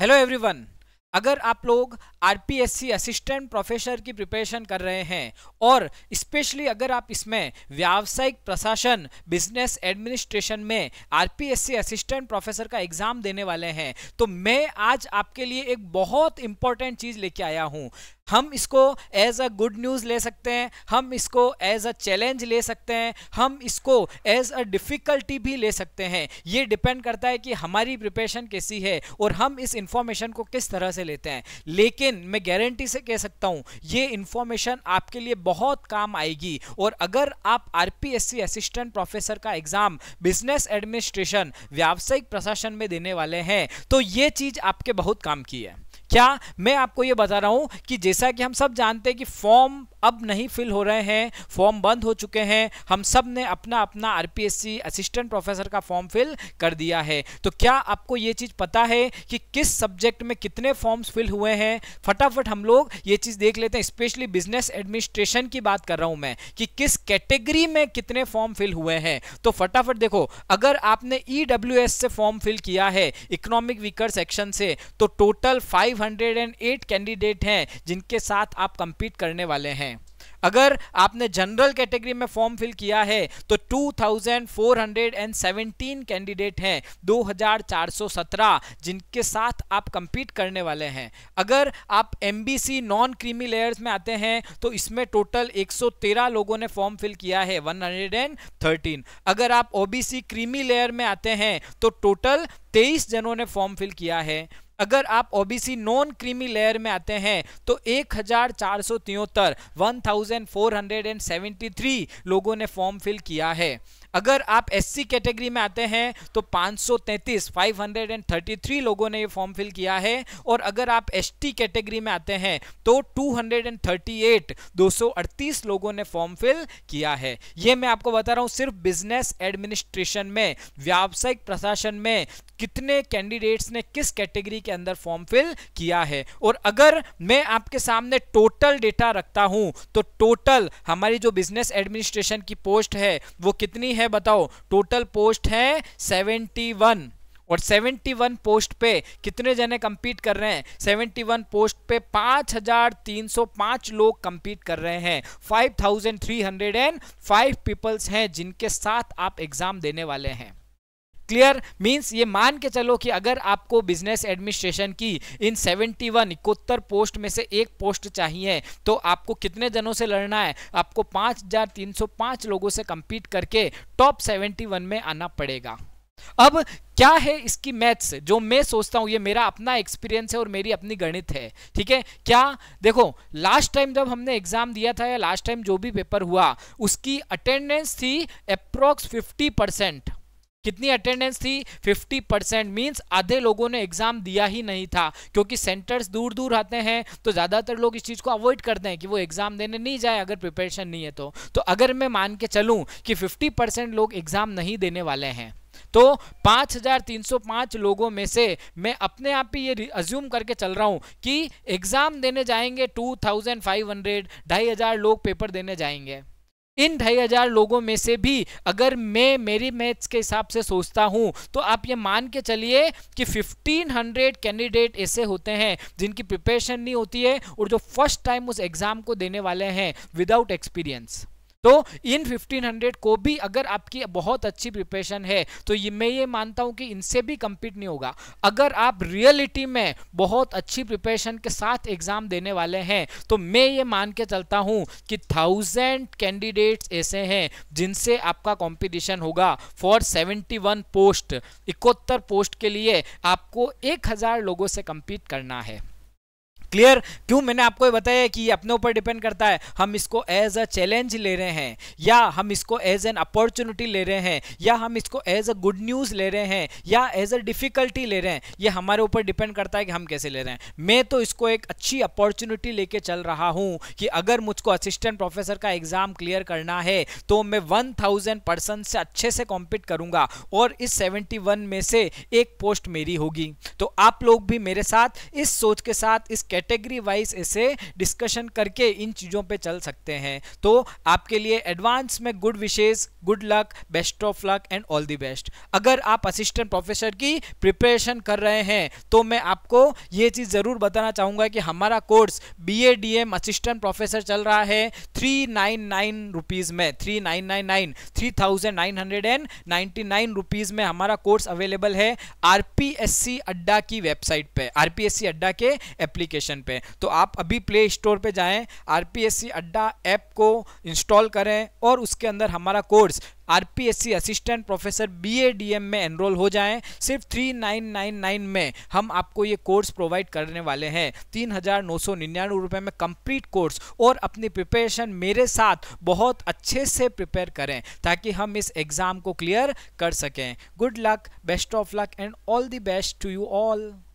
hello everyone अगर आप लोग आरपीएससी असिस्टेंट प्रोफेसर की प्रिपरेशन कर रहे हैं और स्पेशली अगर आप इसमें व्यावसायिक प्रशासन बिजनेस एडमिनिस्ट्रेशन में आरपीएससी असिस्टेंट प्रोफेसर का एग्ज़ाम देने वाले हैं तो मैं आज आपके लिए एक बहुत इंपॉर्टेंट चीज़ लेके आया हूँ हम इसको एज अ गुड न्यूज़ ले सकते हैं हम इसको एज अ चैलेंज ले सकते हैं हम इसको एज अ डिफ़िकल्टी भी ले सकते हैं ये डिपेंड करता है कि हमारी प्रिपरेशन कैसी है और हम इस इंफॉर्मेशन को किस तरह से लेते हैं लेकिन मैं गारंटी से कह सकता हूँ ये इन्फॉर्मेशन आपके लिए बहुत काम आएगी और अगर आप आर असिस्टेंट प्रोफेसर का एग्ज़ाम बिजनेस एडमिनिस्ट्रेशन व्यावसायिक प्रशासन में देने वाले हैं तो ये चीज़ आपके बहुत काम की है क्या मैं आपको ये बता रहा हूँ कि जैसा कि हम सब जानते हैं कि फॉर्म अब नहीं फिल हो रहे हैं फॉर्म बंद हो चुके हैं हम सब ने अपना अपना आर असिस्टेंट प्रोफेसर का फॉर्म फिल कर दिया है तो क्या आपको ये चीज़ पता है कि किस सब्जेक्ट में कितने फॉर्म्स फिल हुए हैं फटाफट हम लोग ये चीज़ देख लेते हैं स्पेशली बिजनेस एडमिनिस्ट्रेशन की बात कर रहा हूँ मैं कि किस कैटेगरी में कितने फॉर्म फिल हुए हैं तो फटाफट देखो अगर आपने ई e से फॉर्म फिल किया है इकोनॉमिक वीकर सेक्शन से तो टोटल फाइव 208 कैंडिडेट हैं जिनके साथ आप कंपीट करने वाले हैं अगर आपने जनरल कैटेगरी में फॉर्म फिल किया है तो 2417 कैंडिडेट हैं 2417 जिनके साथ आप कंपीट करने वाले हैं अगर आप एम नॉन क्रीमी लेयर्स में आते हैं तो इसमें टोटल 113 लोगों ने फॉर्म फिल किया है 113 अगर आप ओबीसी क्रीमी लेयर में आते हैं तो टोटल 23 जनों ने फॉर्म फिल किया है अगर आप ओबीसी नॉन क्रीमी लेयर में आते हैं तो एक हजार चार सौ तिहत्तर one thousand four hundred and seventy three लोगों ने फॉर्म फिल किया है अगर आप एससी कैटेगरी में आते हैं तो 533 533 लोगों ने ये फॉर्म फिल किया है और अगर आप एसटी कैटेगरी में आते हैं तो 238 238 लोगों ने फॉर्म फिल किया है ये मैं आपको बता रहा हूँ सिर्फ बिजनेस एडमिनिस्ट्रेशन में व्यावसायिक प्रशासन में कितने कैंडिडेट्स ने किस कैटेगरी के अंदर फॉर्म फिल किया है और अगर मैं आपके सामने टोटल डेटा रखता हूं तो टोटल हमारी जो बिजनेस एडमिनिस्ट्रेशन की पोस्ट है वो कितनी है बताओ टोटल पोस्ट है 71 और 71 पोस्ट पे कितने जने कम्पीट कर रहे हैं 71 पोस्ट पे 5,305 लोग कम्पीट कर रहे हैं 5,305 पीपल्स हैं जिनके साथ आप एग्जाम देने वाले हैं क्लियर मींस ये मान के चलो कि अगर आपको बिजनेस एडमिनिस्ट्रेशन की इन 71 वन इकहत्तर पोस्ट में से एक पोस्ट चाहिए तो आपको कितने जनों से लड़ना है आपको 5,305 लोगों से कंपीट करके टॉप 71 में आना पड़ेगा अब क्या है इसकी मैथ्स जो मैं सोचता हूं ये मेरा अपना एक्सपीरियंस है और मेरी अपनी गणित है ठीक है क्या देखो लास्ट टाइम जब हमने एग्जाम दिया था या लास्ट टाइम जो भी पेपर हुआ उसकी अटेंडेंस थी अप्रोक्स 50 परसेंट कितनी अटेंडेंस थी 50 परसेंट मीन्स आधे लोगों ने एग्जाम दिया ही नहीं था क्योंकि सेंटर्स दूर दूर आते हैं तो ज़्यादातर लोग इस चीज़ को अवॉइड करते हैं कि वो एग्ज़ाम देने नहीं जाए अगर प्रिपरेशन नहीं है तो, तो अगर मैं मान के चलूँ कि फिफ्टी लोग एग्ज़ाम नहीं देने वाले हैं तो 5,305 लोगों में से मैं अपने आप ही ये अज्यूम करके चल रहा हूँ कि एग्ज़ाम देने जाएंगे 2,500 ढाई हज़ार लोग पेपर देने जाएंगे इन ढाई हजार लोगों में से भी अगर मैं मेरी मैथ्स के हिसाब से सोचता हूँ तो आप ये मान के चलिए कि 1500 कैंडिडेट ऐसे होते हैं जिनकी प्रिपरेशन नहीं होती है और जो फर्स्ट टाइम उस एग्ज़ाम को देने वाले हैं विदाउट एक्सपीरियंस तो इन 1500 को भी अगर आपकी बहुत अच्छी प्रिपरेशन है तो ये मैं ये मानता हूँ कि इनसे भी कम्पीट नहीं होगा अगर आप रियलिटी में बहुत अच्छी प्रिपरेशन के साथ एग्ज़ाम देने वाले हैं तो मैं ये मान के चलता हूँ कि थाउजेंड कैंडिडेट्स ऐसे हैं जिनसे आपका कॉम्पिटिशन होगा फॉर सेवेंटी पोस्ट इकहत्तर पोस्ट के लिए आपको एक लोगों से कम्पीट करना है क्लियर क्यों मैंने आपको ये बताया कि ये अपने ऊपर डिपेंड करता है हम इसको एज अ चैलेंज ले रहे हैं या हम इसको एज एन अपॉर्चुनिटी ले रहे हैं या हम इसको एज अ गुड न्यूज़ ले रहे हैं या एज अ डिफ़िकल्टी ले रहे हैं ये हमारे ऊपर डिपेंड करता है कि हम कैसे ले रहे हैं मैं तो इसको एक अच्छी अपॉर्चुनिटी लेके चल रहा हूँ कि अगर मुझको असिस्टेंट प्रोफेसर का एग्ज़ाम क्लियर करना है तो मैं वन थाउजेंड परसेंट से अच्छे से कॉम्पीट करूंगा और इस सेवेंटी वन में से एक पोस्ट मेरी होगी तो आप लोग भी मेरे साथ इस सोच के साथ इस कैटे कैटेगरी वाइज ऐसे डिस्कशन करके इन चीज़ों पे चल सकते हैं तो आपके लिए एडवांस में good wishes good luck best of luck and all the best अगर आप असिस्टेंट प्रोफेसर की प्रिपरेशन कर रहे हैं तो मैं आपको ये चीज़ ज़रूर बताना चाहूँगा कि हमारा course B A D M assistant professor चल रहा है थ्री नाइन नाइन रुपीज़ में three nine nine nine three thousand nine hundred and ninety nine rupees में हमारा कोर्स अवेलेबल है R P S C Adda की वेबसाइट पर आर पी एस सी अड्डा के एप्लीकेशन एप्लीकेशन पे तो आप अभी प्ले स्टोर पे जाएं आरपीएससी अड्डा ऐप को इंस्टॉल करें और उसके अंदर हमारा course R assistant professor B में एनरोल हो जाएं सिर्फ 3999 में हम आपको ये कोर्स प्रोवाइड करने वाले हैं तीन हज़ार नौ सौ निन्यानवे रुपये में कंप्लीट कोर्स और अपनी प्रिपरेशन मेरे साथ बहुत अच्छे से प्रिपेयर करें ताकि हम इस एग्ज़ाम को क्लियर कर सकें good luck best of luck and all the best to you all